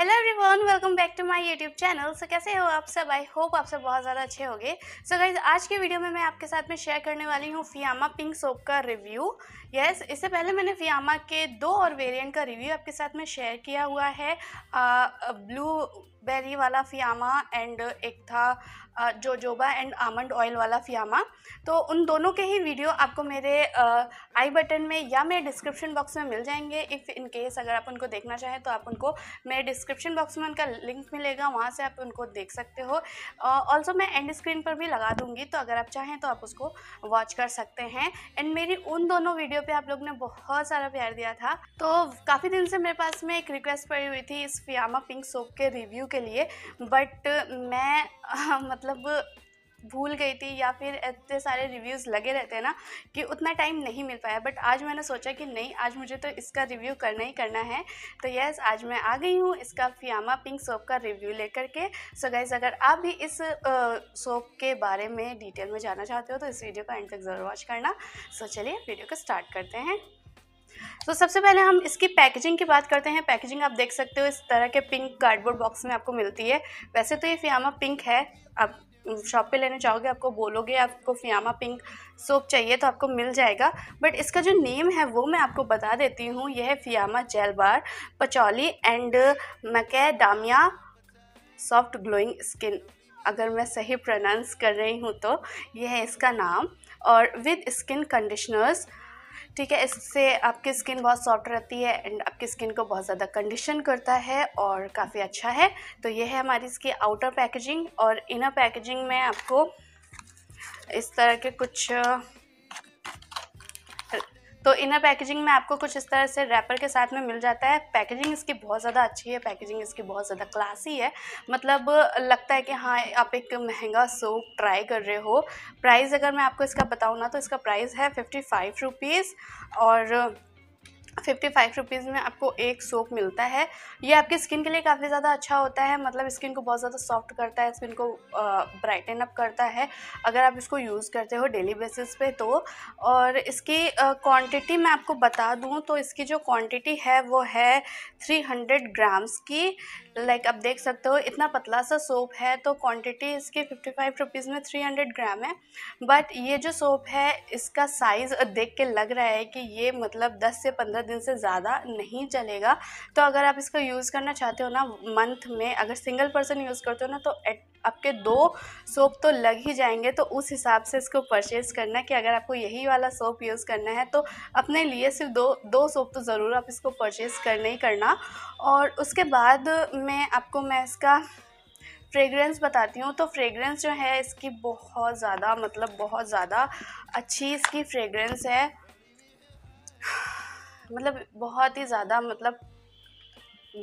hello everyone welcome back to my YouTube channel so कैसे हो आप सब आई होप आप सब बहुत ज़्यादा अच्छे होंगे सो गाइज आज के वीडियो में मैं आपके साथ में शेयर करने वाली हूँ फियामा पिंक सोप का रिव्यू यस yes, इससे पहले मैंने फियामा के दो और वेरिएंट का रिव्यू आपके साथ में शेयर किया हुआ है ब्लू बेरी वाला फ़ियामा एंड एक था जोजोबा एंड आमंड ऑयल वाला फ़ियामा तो उन दोनों के ही वीडियो आपको मेरे आई बटन में या मेरे डिस्क्रिप्शन बॉक्स में मिल जाएंगे इफ़ इन केस अगर आप उनको देखना चाहें तो आप उनको मेरे डिस्क्रिप्शन बॉक्स में उनका लिंक मिलेगा वहाँ से आप उनको देख सकते हो ऑल्सो मैं एंड स्क्रीन पर भी लगा दूँगी तो अगर आप चाहें तो आप उसको वॉच कर सकते हैं एंड मेरी उन दोनों वीडियो पर आप लोग ने बहुत सारा प्यार दिया था तो काफ़ी दिन से मेरे पास में एक रिक्वेस्ट पड़ी हुई थी इस फ़ियामा पिंक सोप के रिव्यू के लिए बट मैं मतलब भूल गई थी या फिर इतने सारे रिव्यूज़ लगे रहते हैं ना कि उतना टाइम नहीं मिल पाया बट आज मैंने सोचा कि नहीं आज मुझे तो इसका रिव्यू करना ही करना है तो यस आज मैं आ गई हूँ इसका फियामा पिंक सोप का रिव्यू लेकर के सो गाइज अगर आप भी इस सोप के बारे में डिटेल में जानना चाहते हो तो इस वीडियो का एंड तक ज़रूर वॉच करना सो चलिए वीडियो को स्टार्ट करते हैं तो सबसे पहले हम इसकी पैकेजिंग की बात करते हैं पैकेजिंग आप देख सकते हो इस तरह के पिंक कार्डबोर्ड बॉक्स में आपको मिलती है वैसे तो ये फियामा पिंक है आप शॉप पे लेने जाओगे आपको बोलोगे आपको फियामा पिंक सोप चाहिए तो आपको मिल जाएगा बट इसका जो नेम है वो मैं आपको बता देती हूँ यह है Fiama gel bar patchouli and macadamia soft glowing skin अगर मैं सही प्रोनाउंस कर रही हूँ तो यह है इसका नाम और विद स्किन कंडीशनर्स ठीक है इससे आपकी स्किन बहुत सॉफ्ट रहती है एंड आपकी स्किन को बहुत ज़्यादा कंडीशन करता है और काफ़ी अच्छा है तो ये है हमारी इसकी आउटर पैकेजिंग और इनर पैकेजिंग में आपको इस तरह के कुछ तो इनर पैकेजिंग में आपको कुछ इस तरह से रैपर के साथ में मिल जाता है पैकेजिंग इसकी बहुत ज़्यादा अच्छी है पैकेजिंग इसकी बहुत ज़्यादा क्लासी है मतलब लगता है कि हाँ आप एक महंगा सोप ट्राई कर रहे हो प्राइस अगर मैं आपको इसका बताऊँ ना तो इसका प्राइस है फिफ्टी फाइव रुपीज़ और फिफ्टी फाइव रुपीज़ में आपको एक सोप मिलता है ये आपकी स्किन के लिए काफ़ी ज़्यादा अच्छा होता है मतलब स्किन को बहुत ज़्यादा सॉफ्ट करता है स्किन को ब्राइटन अप करता है अगर आप इसको यूज़ करते हो डेली बेसिस पे तो और इसकी क्वांटिटी मैं आपको बता दूँ तो इसकी जो क्वांटिटी है वो है थ्री हंड्रेड ग्राम्स की लाइक आप देख सकते हो इतना पतला सा सोप है तो क्वांटिटी इसकी फिफ्टी फाइव रुपीज़ में थ्री हंड्रेड ग्राम है बट ये जो सोप है इसका साइज़ देख के लग रहा है कि ये मतलब दस से पंद्रह दिन से ज़्यादा नहीं चलेगा तो अगर आप इसका यूज़ करना चाहते हो ना मंथ में अगर सिंगल पर्सन यूज़ करते हो ना तो एट आपके दो सोप तो लग ही जाएंगे तो उस हिसाब से इसको परचेज़ करना कि अगर आपको यही वाला सोप यूज़ करना है तो अपने लिए सिर्फ दो दो सोप तो ज़रूर आप इसको परचेज़ करना ही करना और उसके बाद मैं आपको मैं इसका फ्रेगरेंस बताती हूँ तो फ्रेगरेंस जो है इसकी बहुत ज़्यादा मतलब बहुत ज़्यादा अच्छी इसकी फ्रेगरेंस है मतलब बहुत ही ज़्यादा मतलब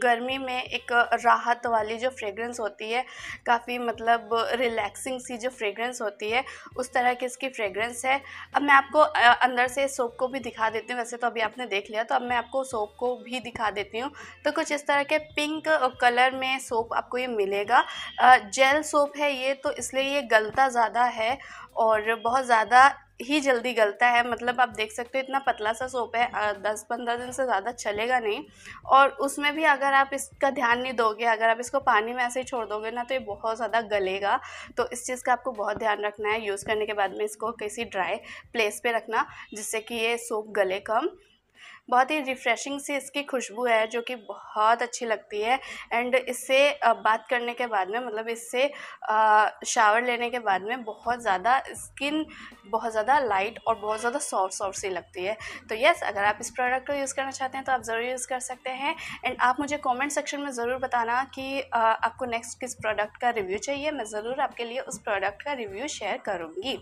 गर्मी में एक राहत वाली जो फ्रेगरेंस होती है काफ़ी मतलब रिलैक्सिंग सी जो फ्रेगरेंस होती है उस तरह की इसकी फ्रेगरेंस है अब मैं आपको अंदर से सोप को भी दिखा देती हूँ वैसे तो अभी आपने देख लिया तो अब मैं आपको सोप को भी दिखा देती हूँ तो कुछ इस तरह के पिंक कलर में सोप आपको ये मिलेगा जेल सोप है ये तो इसलिए ये गलता ज़्यादा है और बहुत ज़्यादा ही जल्दी गलता है मतलब आप देख सकते हो इतना पतला सा सोप है दस पंद्रह दिन से ज़्यादा चलेगा नहीं और उसमें भी अगर आप इसका ध्यान नहीं दोगे अगर आप इसको पानी में ऐसे ही छोड़ दोगे ना तो ये बहुत ज़्यादा गलेगा तो इस चीज़ का आपको बहुत ध्यान रखना है यूज़ करने के बाद में इसको किसी ड्राई प्लेस पर रखना जिससे कि ये सोप गले कम बहुत ही रिफ़्रेशिंग सी इसकी खुशबू है जो कि बहुत अच्छी लगती है एंड इससे बात करने के बाद में मतलब इससे शावर लेने के बाद में बहुत ज़्यादा स्किन बहुत ज़्यादा लाइट और बहुत ज़्यादा सॉफ्ट सॉफ्ट सी लगती है तो यस अगर आप इस प्रोडक्ट को यूज़ करना चाहते हैं तो आप ज़रूर यूज़ कर सकते हैं एंड आप मुझे कॉमेंट सेक्शन में ज़रूर बताना कि आपको नेक्स्ट किस प्रोडक्ट का रिव्यू चाहिए मैं ज़रूर आपके लिए उस प्रोडक्ट का रिव्यू शेयर करूँगी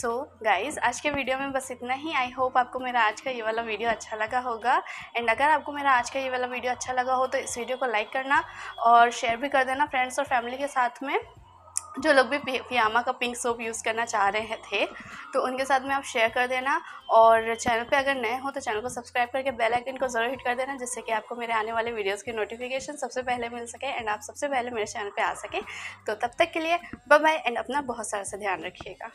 सो गाइज़ आज के वीडियो में बस इतना ही आई होप आपको मेरा आज का ये वाला वीडियो अच्छा लगा लगा होगा एंड अगर आपको मेरा आज का ये वाला वीडियो अच्छा लगा हो तो इस वीडियो को लाइक करना और शेयर भी कर देना फ्रेंड्स और फैमिली के साथ में जो लोग भी पियामा का पिंक सोप यूज़ करना चाह रहे थे तो उनके साथ में आप शेयर कर देना और चैनल पे अगर नए हो तो चैनल को सब्सक्राइब करके बेल आइकन को ज़रूर हिट कर देना जिससे कि आपको मेरे आने वाले वीडियोस की नोटिफिकेशन सबसे पहले मिल सके एंड आप सबसे पहले मेरे चैनल पे आ सकें तो तब तक के लिए बाय बाय एंड अपना बहुत सारा सा ध्यान रखिएगा